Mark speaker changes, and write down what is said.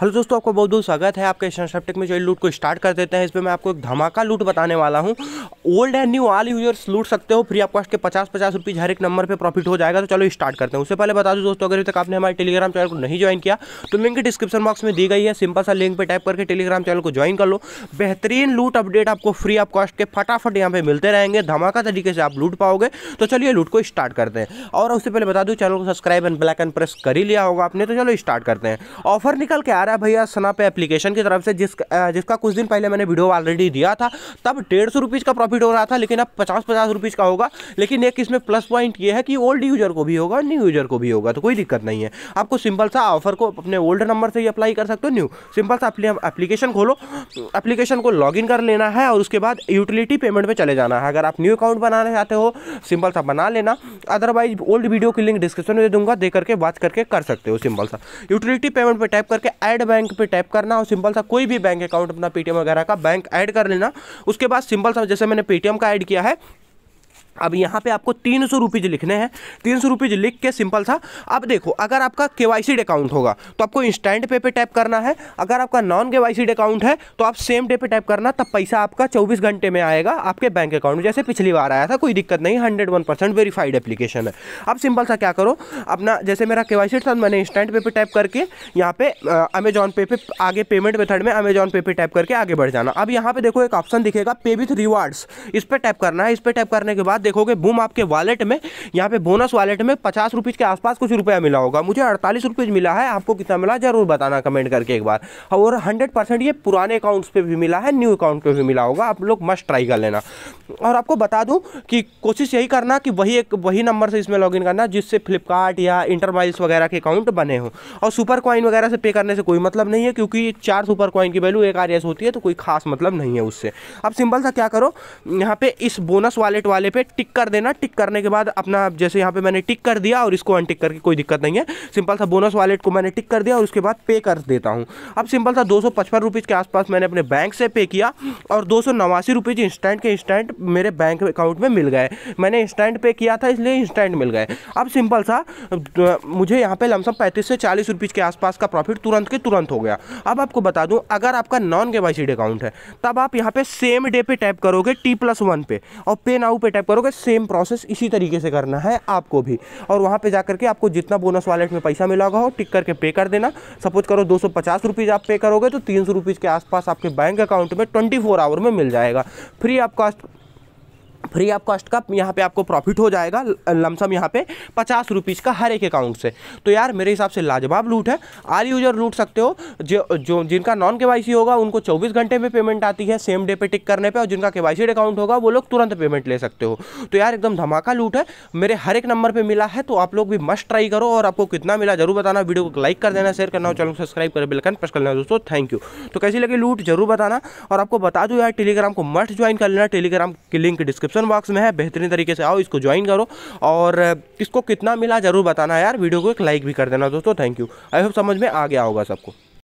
Speaker 1: hello दोस्तों आपका बहुत बहुत स्वागत है आपके स्टेशन में जो लूट को स्टार्ट कर देते हैं इसमें मैं आपको एक धमाका लूट बताने वाला हूँ old and new all users लूट सकते हो फ्री ऑफ कॉस्ट के पचास पचास रुपीज़ हर एक नंबर पे प्रॉफिट हो जाएगा तो चलो स्टार्ट करते हैं उससे पहले बता दूँ दोस्तों अगर तक आपने हमारे टेलीग्राम चैनल को नहीं ज्वाइन किया तो लिंक डिस्क्रिप्शन बॉक्स में दी गई है सिंपल सा लिंक पर टाइप करके टेलीग्राम चैनल को ज्वाइन कर लो बेहतरीन लूट अपडेट आपको फ्री ऑफ कॉस्ट के फटाफट यहाँ पे मिलते रहेंगे धमाका तरीके से आप लूट पाओगे तो चलिए लूट को स्टार्ट करते हैं और उससे पहले बता दूँ चैनल को subscribe and black and press कर ही लिया होगा आपने तो चलो स्टार्ट करते हैं ऑफर निकल के आ रहा है भैया सना पे एप्लीकेशन की तरफ से जिस जिसका कुछ दिन पहले मैंने वीडियो ऑलरेडी दिया था तब डेढ़ सौ का प्रॉफिट प्रॉफिट हो रहा था लेकिन अब पचास पचास रुपीज़ का होगा लेकिन एक इसमें प्लस पॉइंट ये है कि ओल्ड यूजर को भी होगा न्यू यूजर को भी होगा तो कोई दिक्कत नहीं है आपको सिंपल सा ऑफर को अपने ओल्ड नंबर से ही अप्लाई कर सकते हो न्यू सिंपल सा एप्लीकेशन खोलो एप्लीकेशन को लॉग कर लेना है और उसके बाद यूटिलिटी पेमेंट में चले जाना है अगर आप न्यू अकाउंट बनाना चाहते हो सिंपल सा बना लेना अदरवाइज ओल्ड वीडियो की लिंक डिस्क्रिप्शन में दे दूंगा दे करके बात करके कर सकते हो सिंपल सा यूटिलिटी पेमेंट पे टाइप करके ऐड बैंक पे टाइप करना और सिंपल सा कोई भी बैंक अकाउंट अपना पीटीएम वगैरह का बैंक ऐड कर लेना उसके बाद सिंपल सा जैसे मैंने मैंने पेटीएम का ऐड किया है अब यहाँ पे आपको तीन सौ रुपीज़ लिखने हैं तीन सौ रुपीज़ लिख के सिंपल था अब देखो अगर आपका के वाई सी अकाउंट होगा तो आपको इंस्टेंट पे पे टैप करना है अगर आपका नॉन के वाई सी अकाउंट है तो आप सेम डे पे टैप करना तब पैसा आपका चौबीस घंटे में आएगा आपके बैंक अकाउंट में जैसे पिछली बार आया था कोई दिक्कत नहीं hundred one percent verified application है अब सिंपल सा क्या करो अपना जैसे मेरा के वाई सी था मैंने इंस्टेंट पे पे टैप करके यहाँ पे अमेजॉन पे पे आगे पेमेंट मेथड में अमेजॉन पे पे टैप करके आगे बढ़ जाना अब यहाँ पे देखो एक ऑप्शन दिखेगा पे विथ रिवार्ड्स इस पर टैप करना है इस पर टैप करने के बाद देखोगे बूम आपके वालेट में यहाँ पे बोनस वालेट में पचास रुपीज़ के आसपास कुछ रुपया मिला होगा मुझे अड़तालीस रुपीज़ मिला है आपको कितना मिला जरूर बताना कमेंट करके एक बार और हंड्रेड परसेंट ये पुराने अकाउंट्स पे भी मिला है न्यू अकाउंट पे भी मिला होगा आप लोग मस्ट ट्राई कर लेना और आपको बता दूँ कि कोशिश यही करना कि वही एक वही नंबर से इसमें लॉग करना जिससे फ्लिपकार्ट या इंटरमाइल्स वगैरह के अकाउंट बने हों और सुपर कॉइन वगैरह से पे करने से कोई मतलब नहीं है क्योंकि चार सुपर कॉइन की वैल्यू एक आर होती है तो कोई खास मतलब नहीं है उससे अब सिंपल सा क्या करो यहाँ पे इस बोनस वॉलेट वाले पे टिक कर देना टिक करने के बाद अपना जैसे यहाँ पे मैंने टिक कर दिया और इसको अनटिक करके कोई दिक्कत नहीं है सिंपल सा बोनस वालेट को मैंने टिक कर दिया और उसके बाद पे कर देता हूँ अब सिंपल सा दो सौ के आसपास मैंने अपने बैंक से पे किया और दो सौ इंस्टेंट के इंस्टेंट मेरे बैंक अकाउंट में मिल गए मैंने इंस्टेंट पे किया था इसलिए इंस्टेंट मिल गए अब सिंपल सा मुझे यहाँ पर लमसम पैंतीस से चालीस रुपीज़ के आसपास का प्रॉफिट तुरंत के तुरंत हो गया अब आपको बता दूँ अगर आपका नॉन के अकाउंट है तब आप यहाँ पे सेम डे पे टैप करोगे टी प्लस वन पे और पे नाउ पे टैप करोगे करोगे सेम प्रोसेस इसी तरीके से करना है आपको भी और वहाँ पे जा करके आपको जितना बोनस वॉलेट में पैसा मिला होगा हो टिक करके पे कर देना सपोज करो दो सौ आप पे करोगे तो तीन सौ के आसपास आपके बैंक अकाउंट में ट्वेंटी आवर में मिल जाएगा फ्री आपका फ्री ऑफ कॉस्ट का यहाँ पे आपको प्रॉफिट हो जाएगा लमसम यहाँ पे पचास रुपीज़ का हर एक अकाउंट से तो यार मेरे हिसाब से लाजवाब लूट है आल यूजर लूट सकते हो जो जो जिनका नॉन के होगा उनको चौबीस घंटे में पेमेंट आती है सेम डे पे टिक करने पर और जिनका के अकाउंट होगा वो लोग तुरंत पेमेंट ले सकते हो तो यार एकदम धमाका लूट है मेरे हर एक नंबर पर मिला है तो आप लोग भी मस्ट ट्राई करो और आपको कितना मिला जरूर बताना वीडियो को लाइक कर देना शेयर करना चैनल सब्सक्राइब कर बिल्कुल प्रेस कर लेना दोस्तों थैंक यू तो कैसी लगी लूट जरूर बताना और आपको बता दो यार टेलीग्राम को मस्ट ज्वाइन कर लेना टेलीग्राम की लिंक डिस्क्रिप्शन डिस्क्रिप्शन बॉक्स में है बेहतरीन तरीके से आओ इसको ज्वाइन करो और इसको कितना मिला ज़रूर बताना यार वीडियो को एक लाइक भी कर देना दोस्तों थैंक यू आई होप समझ में आ गया होगा सबको